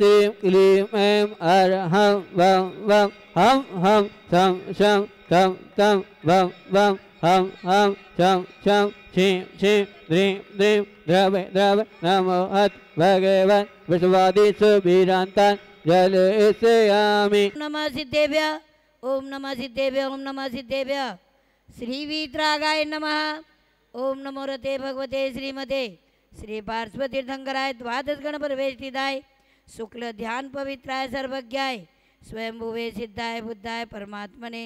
श्रीं क्ली ऐं अर हं वं वं हम हं सम सं तं तं वं वं हम हं सम सं क्षीं क्षीं द्रीं द्रीं द्रव द्रव नमो हत् जल विश्वादिसुभिरान्तान् जलयिष्यामि नमः सिद्धेभ्य ॐ नमः सिद्धेभ्य ॐ नमः श्री वीत्रागाय नमः ओम नमो रते भगवते श्रीमते श्री पार्श्वतीर्थंकराय द्वादश गण प्रवेश शुक्ल ध्यान पवित्राय सर्वज्ञाय स्वयं भुवे सिद्धाय बुद्धाय परमात्मने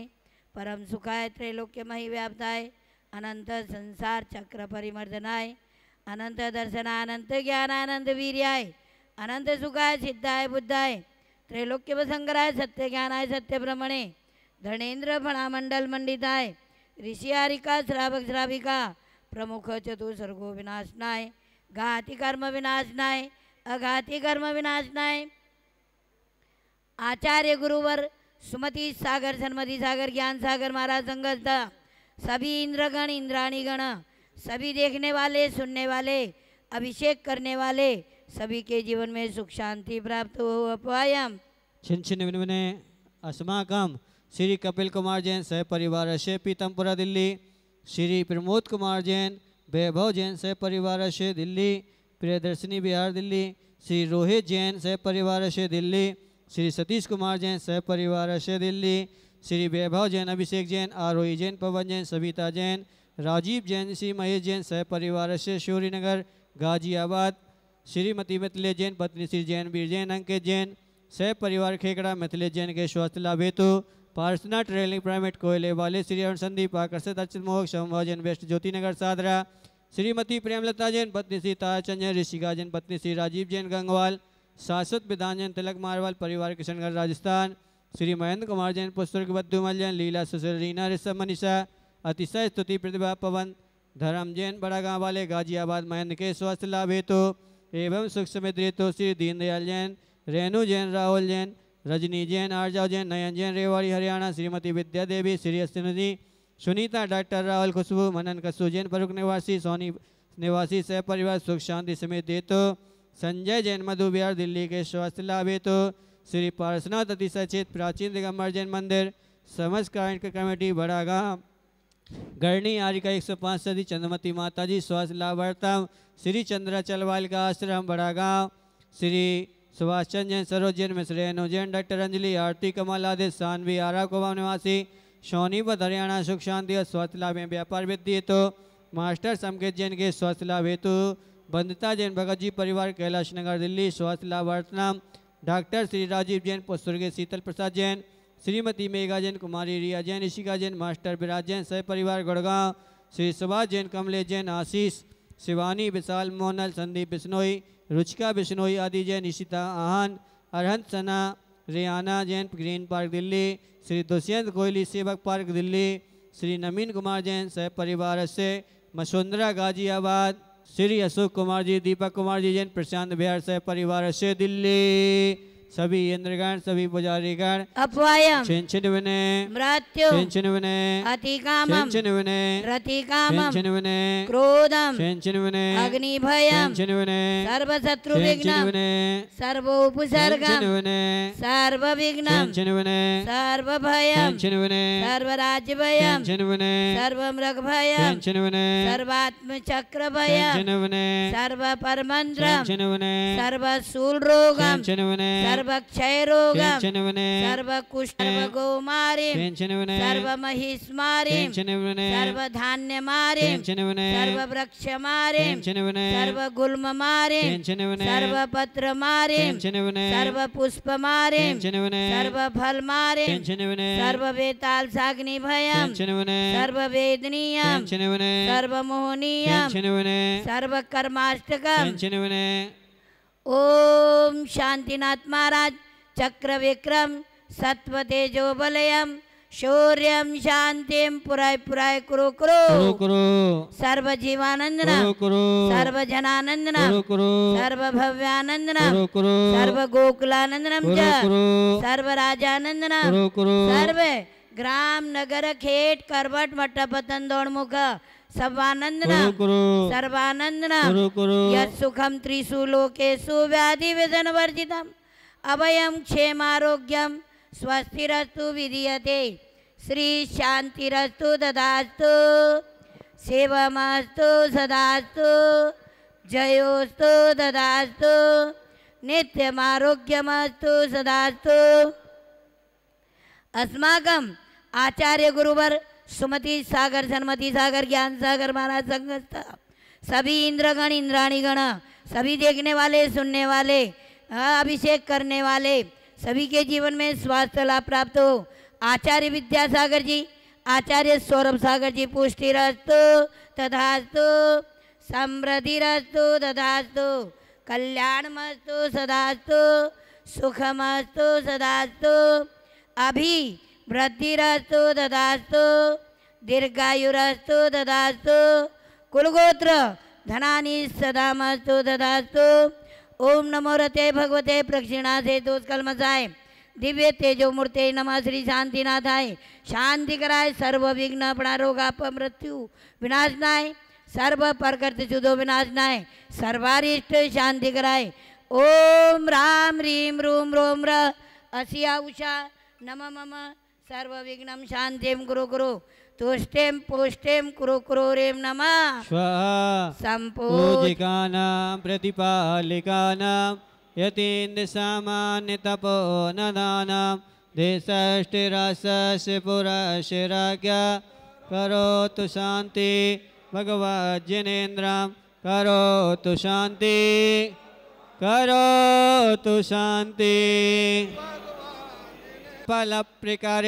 परम सुखाय त्रैलोक्यमयी व्याप्ताय अनंत संसार चक्र परिमर्दनाय अनंत दर्शनानंत ज्ञानानंद वीर्याय अनंत सुखाय सिद्धाय बुद्धाय त्रैलोक्य संग्रहाय सत्य ज्ञानाय सत्य भ्रमणे धनेन्द्र फणामंडल मंडिताय ऋषिहारिका श्रावक श्राविका प्रमुख चतुसर्गो विनाशनाय घाति कर्म विनाशनाय अघाती कर्म विनाशनाय आचार्य गुरुवर सुमति सागर सन्मति सागर ज्ञान सागर महाराज संगत सभी इंद्रगण इंद्राणी गण सभी देखने वाले सुनने वाले अभिषेक करने वाले सभी के जीवन में सुख शांति प्राप्त हो छिन छिन्न अस्माकम श्री कपिल कुमार जैन सह परिवार से पीतमपुरा दिल्ली श्री प्रमोद कुमार जैन वैभव जैन सह परिवार से दिल्ली प्रियदर्शनी बिहार दिल्ली श्री रोहित जैन सहपरिवार से दिल्ली श्री सतीश कुमार जैन सहपरिवार से दिल्ली श्री वैभव जैन अभिषेक जैन आरोही जैन पवन जैन सविता जैन राजीव जैन श्री महेश जैन सहपरिवार से शौरीनगर गाजियाबाद श्रीमती मिथिले जैन पत्नी श्री जैन वीर जैन अंकित जैन सह परिवार खेकड़ा मिथिले जैन के स्वास्थ्य लाभ हेतु पार्सना ट्रेलिंग प्राइवेट कोयले वाले श्री अरुण संदीप आकर्षित अर्चित मोहक जैन वेस्ट ज्योति नगर सादरा श्रीमती प्रेमलता जैन पत्नी श्री ताराचंद जैन ऋषिका जैन पत्नी श्री राजीव जैन गंगवाल शाश्वत विधान जैन तिलक मारवाल परिवार किशनगढ़ राजस्थान श्री महेंद्र कुमार जैन पुस्तक बद्धुमल जैन लीला सुशील रीना ऋषभ मनीषा अतिशय स्तुति प्रतिभा पवन धर्म जैन बड़ा गाँव वाले गाजियाबाद महेंद्र के स्वास्थ्य लाभ हेतु एवं सुख समृद्ध हेतु श्री दीनदयाल जैन रेणु जैन राहुल जैन रजनी जैन आरजा जैन नयन जैन रेवाड़ी हरियाणा श्रीमती विद्या देवी श्री अस्तिनी सुनीता डॉक्टर राहुल खुशबू मनन कसू जैन प्रमुख निवासी सोनी निवासी सह परिवार सुख शांति समेत तो संजय जैन मधु बिहार दिल्ली के स्वास्थ्य लाभ हेतु श्री पार्शनाथ अति सचेत प्राचीन दिगम्बर जैन मंदिर समझ कार्य कमेटी बड़ागाम गर्णी आर्य एक सौ पाँच सदी चंद्रमती माता जी स्वास्थ्य लाभार्थम श्री वाल का आश्रम गांव श्री सुभाष चंद जैन सरोज जैन मिश्र जैन डॉक्टर अंजलि आरती कमल आदित्य सानवी आरा कुमार निवासी सोनी शौनीपत हरियाणा सुख शांति और स्वास्थ्य लाभ में व्यापार वृद्धि हेतु मास्टर समकेत जैन के स्वास्थ्य लाभ हेतु बंदता जैन भगत जी परिवार कैलाश नगर दिल्ली स्वास्थ्य लाभ वर्तनाम डॉक्टर श्री राजीव जैन स्वर्गीय शीतल प्रसाद जैन श्रीमती मेघा जैन कुमारी रिया जैन ऋषिका जैन मास्टर विराज जैन सह परिवार गुड़गांव श्री सुभाष जैन कमलेश जैन आशीष शिवानी विशाल Monal Sandeep Bishnoi Ruchika Bishnoi Aadi Jain Ishita Aahan Arhant Sana Riyana Jain Green Park Delhi Shri Dushyant Kohli Sewak Park Delhi Shri Naveen Kumar Jain सह परिवार से मसुंदरा गाजियाबाद श्री अशोक कुमार जी दीपक कुमार जी जैन प्रशांत बिहार सह परिवार से दिल्ली सभी इंद्रगण सभी पुजारीगण अपवायम विने मृत्यु छिंचिन विने अतिकामम छिंचिन विने रतिकामम विने क्रोधम छिंचिन विने अग्नि भयम विने सर्व शत्रु विघ्नम सर्व उपसर्गम विने सर्व विघ्नम छिंचिन विने सर्व भयम विने सर्व राज्य भयम विने सर्व मृग भयम छिंचिन विने सर्वात्म चक्र भयम छिंचिन विने सर्व परमंत्र छिंचिन विने सर्व शूल रोगम छिंचिन विने सर्व सर्व सर्व सर्व सर्व सर्व सर्व सर्व सर्व क्षय रोग कुष्ठ महिष धान्य वृक्ष पत्र पुष्प सर्वक्षयरोगं सर्व फल सर्वमहिष्मारीं सर्व वेताल साग्नि भयम सर्व सर्वफलमारीं सर्व सर्ववेदनीयं सर्व कर्माष्टकम ओम शांतिनाथ महाराज चक्र विक्रम सत्व तेजो बलयम शौर्य शांति पुराय पुराय कुरु कुरु कुरु सर्व जीवानंदना कुरु सर्व जनानंदना कुरु सर्व भव्यानंदना कुरु सर्व गोकुलानंदनम च सर्व राजानंदना कुरु सर्व ग्राम नगर खेट करवट मट्टा पतन दौड़ मुखा सर्वानंद सर्वानंद यत्सुखम त्रिशूलोकेशु व्याधि विधन वर्जितम अभयम क्षेमारोग्यम स्वस्तिरस्तु विधीयते श्री शांतिरस्तु ददास्तु शिवमस्तु सदास्तु जयोस्तु ददास्तु नित्यमारोग्यमस्तु सदास्तु अस्माकम् आचार्यगुरुवर् सुमति सागर जनमति सागर ज्ञान सागर महाराज संगस्थ सभी इंद्रगण इंद्राणीगण सभी देखने वाले सुनने वाले हाँ, अभिषेक करने वाले सभी के जीवन में स्वास्थ्य लाभ प्राप्त हो आचार्य विद्यासागर जी आचार्य सौरभ सागर जी पुष्टिस्तु तथास्तु समृद्धिस्तु तथास्तु कल्याणमस्तु सदास्तु सुखमस्तु सदास्तु अभी वृद्धिस्तु ददास्तु दीर्घायुरस्तु ददास्तु कुलगोत्र धनानी सदास्तु ददास्तु ओम नमो रते भगवते प्रक्षिणा से दोष दिव्य तेजो मूर्ते नम श्री शांतिनाथाय शांति कराय सर्व विघ्न प्रारोगाप मृत्यु विनाशनाय सर्व प्रकृत सुधो विनाशनाय सर्वारिष्ट शांति कराय ओम राम रीम रूम रोम र असिया उषा नम मम सर्वविघ्नं शान्तिं कुरु कुरु तुष्टिं पुष्टिं कुरु कुरु ह्रीं नमः सम्पूजिकानां प्रतिपालिकानां यतीन्द्रसामान्यतपोननानां देशष्टिरसस्य पुरशिराज्ञा शांति शान्ति भगवज्जनेन्द्रां करोतु शान्ति करोतु शान्ति फल प्रकार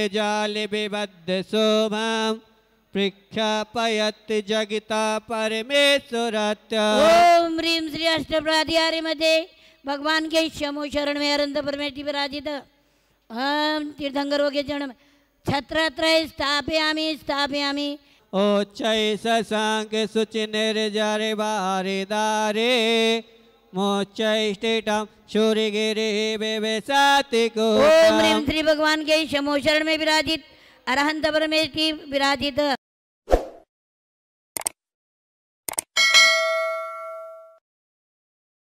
जगिता परमेश्वरत्य ओम जगिता श्री अष्टप्राधिहारी भगवान के शमो शरण में अरंत परमेश्वर विराजित हम तीर्थंकरों के चरण में छत्र स्थापयामी स्थापयामी ओ चय सुचि निर्जारे बारे दारे ओम श्री भगवान के शमोशरण में विराजित अरहंत परमेश विराजित